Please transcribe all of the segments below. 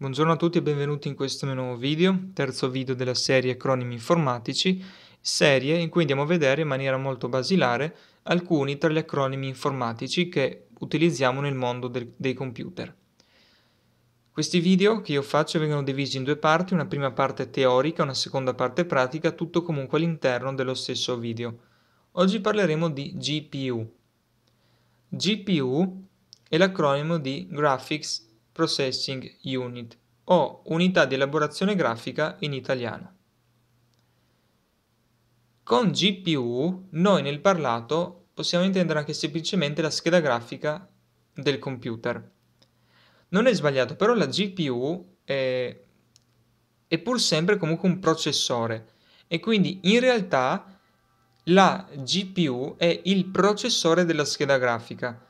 Buongiorno a tutti e benvenuti in questo mio nuovo video, terzo video della serie Acronimi Informatici, serie in cui andiamo a vedere in maniera molto basilare alcuni tra gli acronimi informatici che utilizziamo nel mondo dei computer. Questi video che io faccio vengono divisi in due parti, una prima parte teorica e una seconda parte pratica, tutto comunque all'interno dello stesso video. Oggi parleremo di GPU. GPU è l'acronimo di Graphics Processing Unit o Unità di elaborazione grafica in italiano. Con GPU noi nel parlato possiamo intendere anche semplicemente la scheda grafica del computer. Non è sbagliato, però la GPU è, è pur sempre comunque un processore e quindi in realtà la GPU è il processore della scheda grafica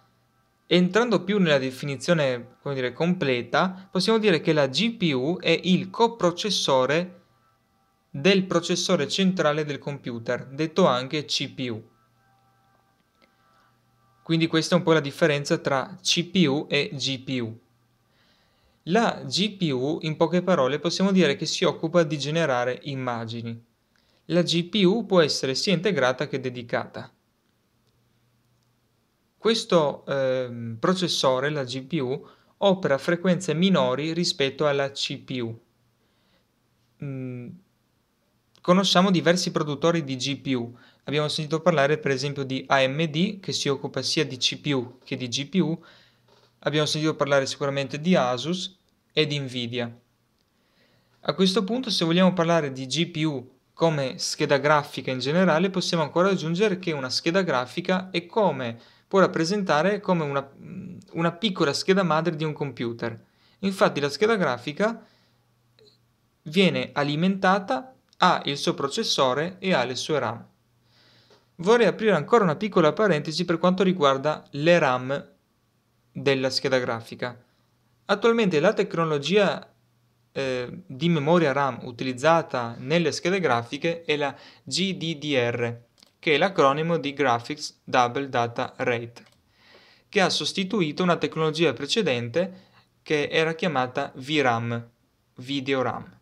Entrando più nella definizione dire, completa, possiamo dire che la GPU è il coprocessore del processore centrale del computer, detto anche CPU. Quindi questa è un po' la differenza tra CPU e GPU. La GPU, in poche parole, possiamo dire che si occupa di generare immagini. La GPU può essere sia integrata che dedicata. Questo eh, processore, la GPU, opera a frequenze minori rispetto alla CPU. Mm. Conosciamo diversi produttori di GPU. Abbiamo sentito parlare per esempio di AMD che si occupa sia di CPU che di GPU. Abbiamo sentito parlare sicuramente di Asus e di Nvidia. A questo punto se vogliamo parlare di GPU come scheda grafica in generale possiamo ancora aggiungere che una scheda grafica è come può rappresentare come una, una piccola scheda madre di un computer. Infatti la scheda grafica viene alimentata, ha il suo processore e ha le sue RAM. Vorrei aprire ancora una piccola parentesi per quanto riguarda le RAM della scheda grafica. Attualmente la tecnologia eh, di memoria RAM utilizzata nelle schede grafiche è la GDDR, che è l'acronimo di Graphics Double Data Rate, che ha sostituito una tecnologia precedente che era chiamata VRAM, Video RAM.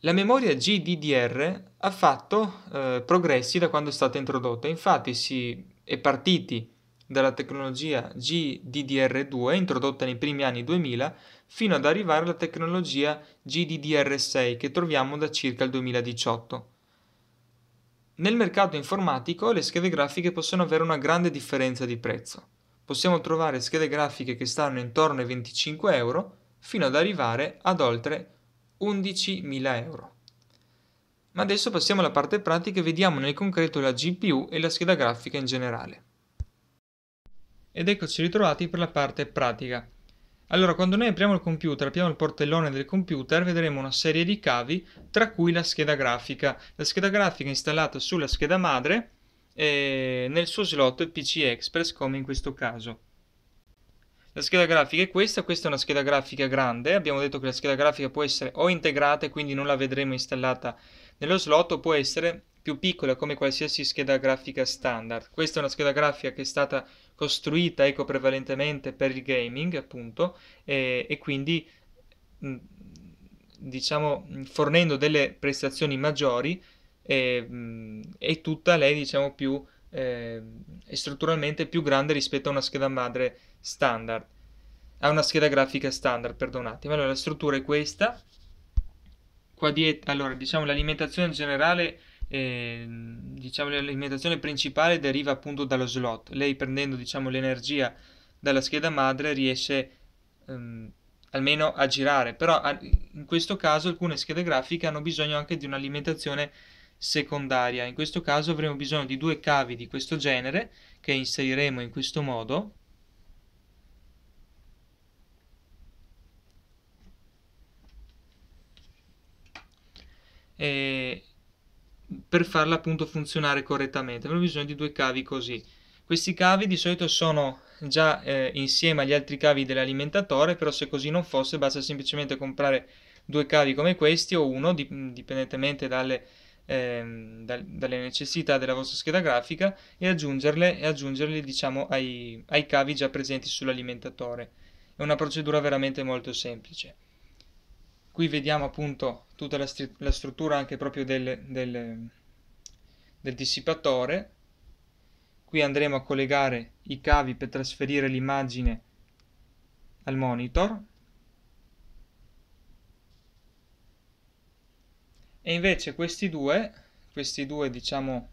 La memoria GDDR ha fatto eh, progressi da quando è stata introdotta, infatti si è partiti dalla tecnologia GDDR2 introdotta nei primi anni 2000 fino ad arrivare alla tecnologia GDDR6 che troviamo da circa il 2018. Nel mercato informatico le schede grafiche possono avere una grande differenza di prezzo. Possiamo trovare schede grafiche che stanno intorno ai 25 euro fino ad arrivare ad oltre 11.000 euro. Ma adesso passiamo alla parte pratica e vediamo nel concreto la GPU e la scheda grafica in generale. Ed eccoci ritrovati per la parte pratica. Allora, quando noi apriamo il computer, apriamo il portellone del computer, vedremo una serie di cavi, tra cui la scheda grafica. La scheda grafica è installata sulla scheda madre eh, nel suo slot PC Express, come in questo caso. La scheda grafica è questa, questa è una scheda grafica grande, abbiamo detto che la scheda grafica può essere o integrata e quindi non la vedremo installata nello slot o può essere più piccola come qualsiasi scheda grafica standard. Questa è una scheda grafica che è stata costruita ecco, prevalentemente per il gaming, appunto, e, e quindi mh, mm, diciamo mm, fornendo delle prestazioni maggiori e, mh, mm, e tutta lei diciamo più eh, strutturalmente più grande rispetto a una scheda madre standard a una scheda grafica standard, perdonatemi. Allora, la struttura è questa. Qua dietro, allora, diciamo l'alimentazione generale eh, diciamo, l'alimentazione principale deriva appunto dallo slot. Lei prendendo diciamo, l'energia dalla scheda madre riesce ehm, almeno a girare, però a, in questo caso alcune schede grafiche hanno bisogno anche di un'alimentazione secondaria. In questo caso avremo bisogno di due cavi di questo genere che inseriremo in questo modo. E per farla appunto funzionare correttamente. Abbiamo bisogno di due cavi così. Questi cavi di solito sono già eh, insieme agli altri cavi dell'alimentatore, però se così non fosse basta semplicemente comprare due cavi come questi o uno, dipendentemente dalle, eh, da, dalle necessità della vostra scheda grafica, e, aggiungerle, e aggiungerli diciamo, ai, ai cavi già presenti sull'alimentatore. È una procedura veramente molto semplice. Qui vediamo appunto tutta la, la struttura anche proprio del, del, del dissipatore. Qui andremo a collegare i cavi per trasferire l'immagine al monitor. E invece questi due, questi due diciamo,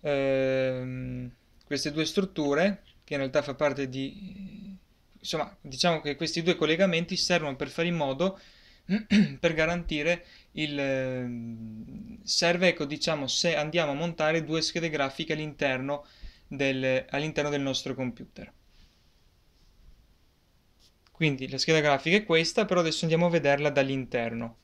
ehm, queste due strutture, che in realtà fa parte di insomma, diciamo che questi due collegamenti servono per fare in modo per garantire il ehm, serve ecco diciamo se andiamo a montare due schede grafiche all'interno del, all'interno del nostro computer quindi la scheda grafica è questa però adesso andiamo a vederla dall'interno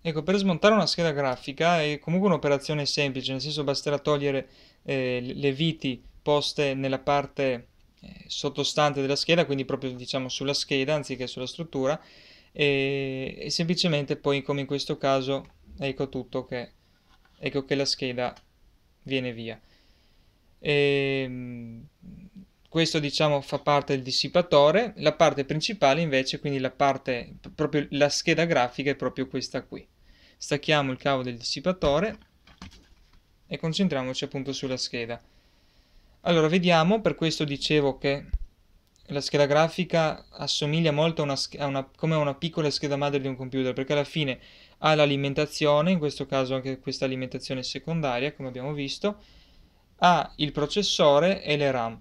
ecco per smontare una scheda grafica è comunque un'operazione semplice nel senso basterà togliere eh, le viti poste nella parte eh, sottostante della scheda, quindi proprio diciamo sulla scheda anziché sulla struttura e, e semplicemente poi come in questo caso ecco tutto che, ecco che la scheda viene via. E, ehm, questo diciamo fa parte del dissipatore, la parte principale invece, quindi la parte proprio la scheda grafica è proprio questa qui. Stacchiamo il cavo del dissipatore e concentriamoci appunto sulla scheda. Allora, vediamo, per questo dicevo che la scheda grafica assomiglia molto a una, a una, come a una piccola scheda madre di un computer, perché alla fine ha l'alimentazione, in questo caso anche questa alimentazione secondaria, come abbiamo visto, ha il processore e le RAM.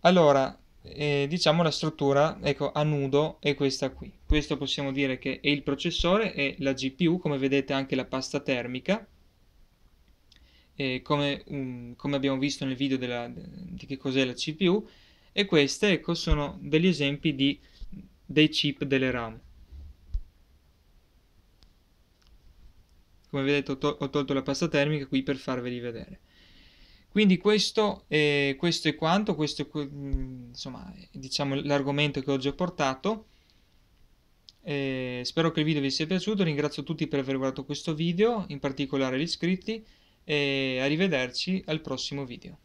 Allora, eh, diciamo la struttura, ecco, a nudo è questa qui. Questo possiamo dire che è il processore e la GPU, come vedete anche la pasta termica, eh, come, um, come, abbiamo visto nel video della, di che cos'è la CPU e queste ecco, sono degli esempi di, dei chip delle RAM. Come vedete ho, to ho tolto la pasta termica qui per farveli vedere. Quindi questo, eh, questo è quanto, questo è mm, insomma, diciamo, l'argomento che oggi ho portato. Eh, spero che il video vi sia piaciuto, ringrazio tutti per aver guardato questo video, in particolare gli iscritti e arrivederci al prossimo video.